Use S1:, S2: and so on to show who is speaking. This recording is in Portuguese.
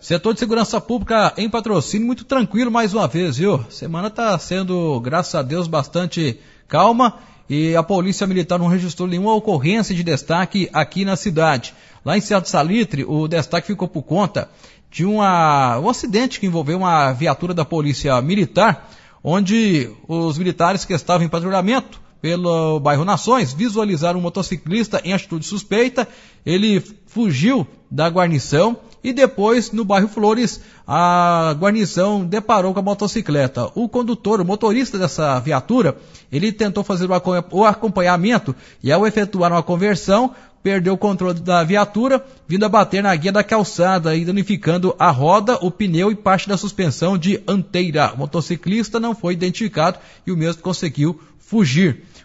S1: Setor de segurança pública em patrocínio, muito tranquilo mais uma vez, viu? Semana está sendo, graças a Deus, bastante calma e a Polícia Militar não registrou nenhuma ocorrência de destaque aqui na cidade. Lá em Cerro Salitre, o destaque ficou por conta de uma, um acidente que envolveu uma viatura da Polícia Militar, onde os militares que estavam em patrulhamento pelo bairro Nações, visualizaram um motociclista em atitude suspeita. Ele fugiu da guarnição e depois, no bairro Flores, a guarnição deparou com a motocicleta. O condutor, o motorista dessa viatura, ele tentou fazer o acompanhamento e ao efetuar uma conversão, perdeu o controle da viatura, vindo a bater na guia da calçada e danificando a roda, o pneu e parte da suspensão de anteira. O motociclista não foi identificado e o mesmo conseguiu fugir.